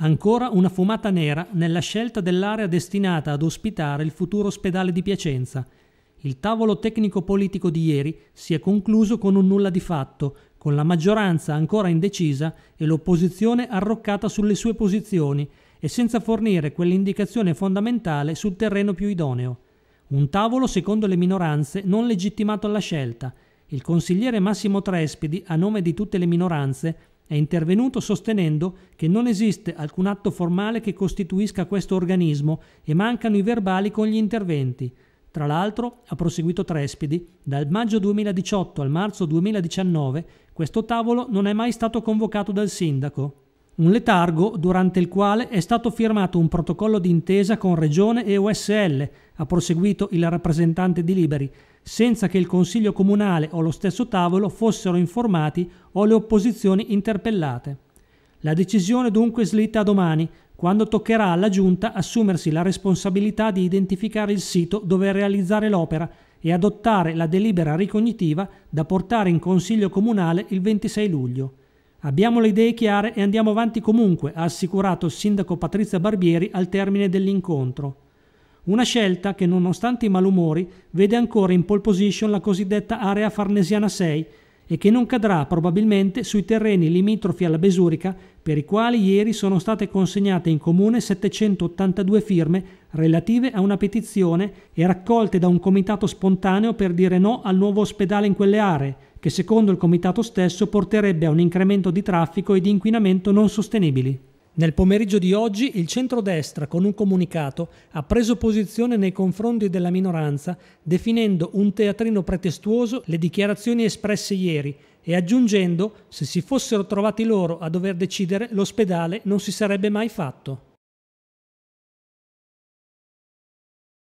Ancora una fumata nera nella scelta dell'area destinata ad ospitare il futuro ospedale di Piacenza. Il tavolo tecnico-politico di ieri si è concluso con un nulla di fatto, con la maggioranza ancora indecisa e l'opposizione arroccata sulle sue posizioni e senza fornire quell'indicazione fondamentale sul terreno più idoneo. Un tavolo, secondo le minoranze, non legittimato alla scelta. Il consigliere Massimo Trespidi, a nome di tutte le minoranze, è intervenuto sostenendo che non esiste alcun atto formale che costituisca questo organismo e mancano i verbali con gli interventi. Tra l'altro, ha proseguito Trespidi, dal maggio 2018 al marzo 2019 questo tavolo non è mai stato convocato dal sindaco un letargo durante il quale è stato firmato un protocollo d'intesa con Regione e USL, ha proseguito il rappresentante di Liberi, senza che il Consiglio Comunale o lo stesso tavolo fossero informati o le opposizioni interpellate. La decisione dunque slitta a domani, quando toccherà alla Giunta assumersi la responsabilità di identificare il sito dove realizzare l'opera e adottare la delibera ricognitiva da portare in Consiglio Comunale il 26 luglio. Abbiamo le idee chiare e andiamo avanti comunque, ha assicurato il sindaco Patrizia Barbieri al termine dell'incontro. Una scelta che, nonostante i malumori, vede ancora in pole position la cosiddetta area farnesiana 6 e che non cadrà probabilmente sui terreni limitrofi alla Besurica per i quali ieri sono state consegnate in comune 782 firme relative a una petizione e raccolte da un comitato spontaneo per dire no al nuovo ospedale in quelle aree che secondo il comitato stesso porterebbe a un incremento di traffico e di inquinamento non sostenibili. Nel pomeriggio di oggi il centrodestra, con un comunicato, ha preso posizione nei confronti della minoranza, definendo un teatrino pretestuoso le dichiarazioni espresse ieri e aggiungendo se si fossero trovati loro a dover decidere l'ospedale non si sarebbe mai fatto.